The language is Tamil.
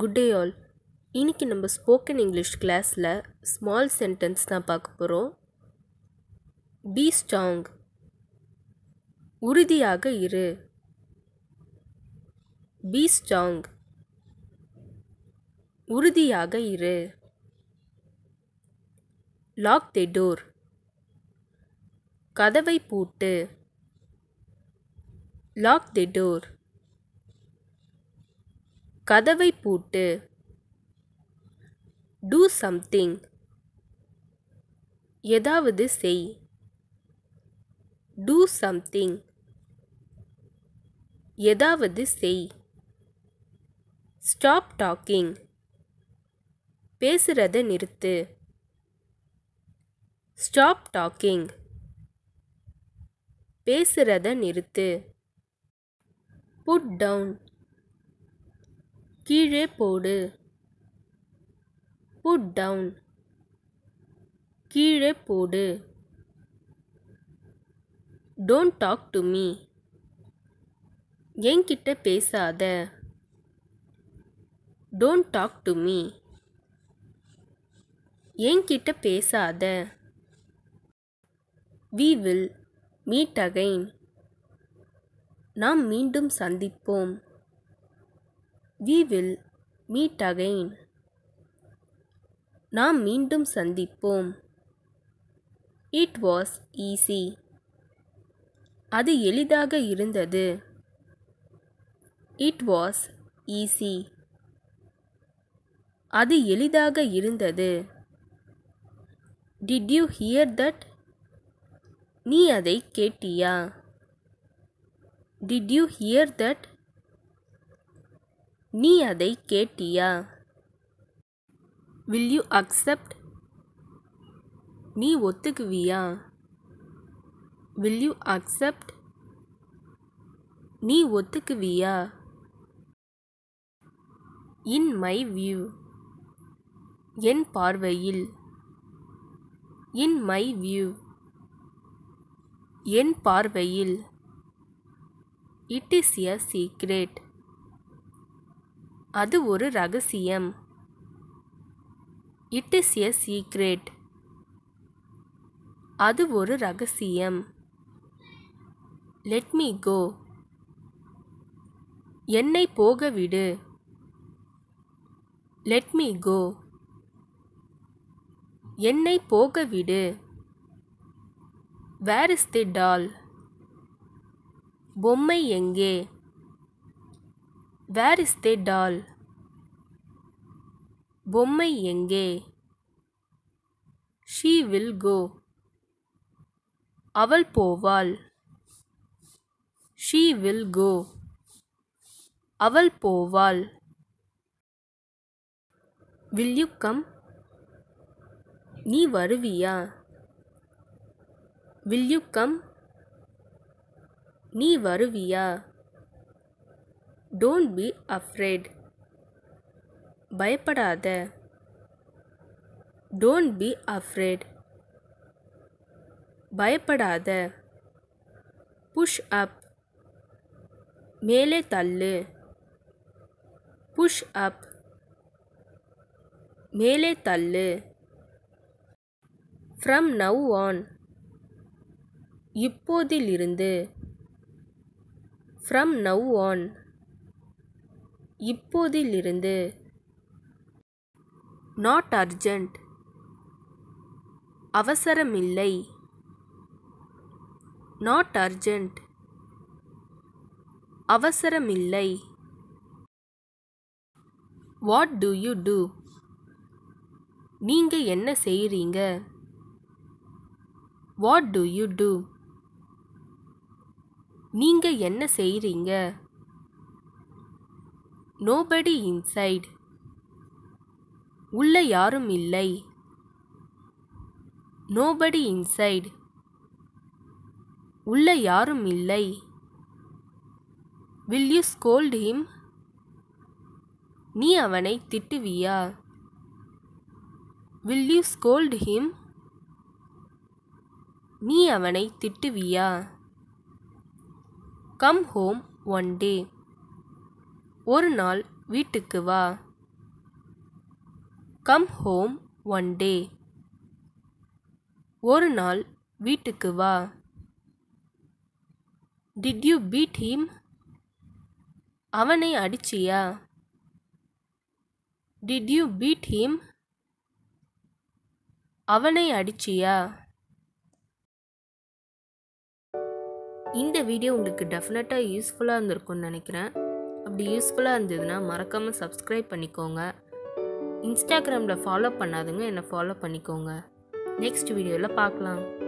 குட் டே ஆல் இன்னைக்கு நம்ம ஸ்போக்கன் இங்கிலீஷ் கிளாஸில் ஸ்மால் சென்டென்ஸ் தான் பார்க்க போகிறோம் பி ஸ்ட்ராங் உறுதியாக இரு பி ஸ்ட்ராங் உறுதியாக இரு லாக் தி டோர் கதவை பூட்டு லாக் தி டோர் கதவை பூட்டு டூ சம்திங் ஏதாவது செய் டூ சம்திங் ஏதாவது செய் ஸ்டாப் டாக்கிங் பேசுகிறத நிறுத்து ஸ்டாப் டாக்கிங் பேசுகிறத நிறுத்து புட் டவுன் கீழே போடு புட் டவுன் கீழே போடு டோன்ட் டாக் டு மீ என்கிட்ட பேசாத டோன்ட் டாக் டு மீ என்கிட்ட பேசாத வி வில் மீட் அகைன் நாம் மீண்டும் சந்திப்போம் வி வில் மீட் அகெயின் நாம் மீண்டும் சந்திப்போம் இட் வாஸ் ஈஸி அது எளிதாக இருந்தது இட் வாஸ் ஈஸி அது எளிதாக இருந்தது டிட் யூ ஹியர் தட் நீ அதை கேட்டியா டிட் யூ ஹியர் தட் நீ அதை கேட்டியா வில் யூ அக்செப்ட் நீ ஒத்துக்குவியா வில் யூ அக்செப்ட் நீ ஒத்துக்குவியா இன் மை வியூ என் பார்வையில் இன் மை வியூ என் பார்வையில் இட் இஸ் எ சீக்ரெட் அது ஒரு ரகசியம் இட் இஸ் எ சீக்ரெட் அது ஒரு ரகசியம் லெட் மீ கோ என்னை போக விடு லெட் மீ கோ என்னை போக விடு வேர் இஸ் தி டால் பொம்மை எங்கே வேர் இஸ் தே டால் பொம்மை எங்கே ஷீ வில் கோ அவள் போவாள் ஷீ வில் கோ அவள் போவாள் வில் யூ கம் நீ வருவியா வில் யூ கம் நீ வருவியா டோன்ட் பி அஃப்ரேட் பயப்படாத டோன்ட் பி அஃப்ரேட் பயப்படாத புஷ் அப் மேலே தள்ளு புஷ் அப் மேலே தள்ளு ஃப்ரம் நவ் ஆன் இப்போதிலிருந்து ஃப்ரம் நவ் ஆன் இப்போதிலிருந்து நாட் அர்ஜெண்ட் அவசரமில்லை நாட் அர்ஜெண்ட் அவசரமில்லை வாட் டு யூ டூ நீங்கள் என்ன செய்கிறீங்க வாட் டு யூ டூ நீங்கள் என்ன செய்கிறீங்க நோபடி இன்சைட் உள்ள யாரும் இல்லை நோபடி இன்சைட் உள்ள யாரும் இல்லை வில் யூ ஸ்கோல்ட் ஹிம் நீ அவனை திட்டுவியா வில் யூ ஸ்கோல்ட் ஹிம் நீ அவனை திட்டுவியா கம் ஹோம் ஒன் டே ஒரு நாள் வீட்டுக்கு வா கம் ஹோம் ஒன் டே ஒரு நாள் வீட்டுக்கு வா டிட் யூ பீட் ஹீம் அவனை அடிச்சியா டிட் யூ பீட் ஹீம் அவனை அடிச்சியா இந்த வீடியோ உங்களுக்கு டெஃபினட்டாக யூஸ்ஃபுல்லாக இருந்திருக்கும்னு நினைக்கிறேன் அப்படி யூஸ்ஃபுல்லாக இருந்ததுன்னா மறக்காமல் சப்ஸ்கிரைப் பண்ணிக்கோங்க இன்ஸ்டாகிராமில் ஃபாலோ பண்ணாதுங்க என்னை ஃபாலோ பண்ணிக்கோங்க நெக்ஸ்ட் வீடியோவில் பார்க்கலாம்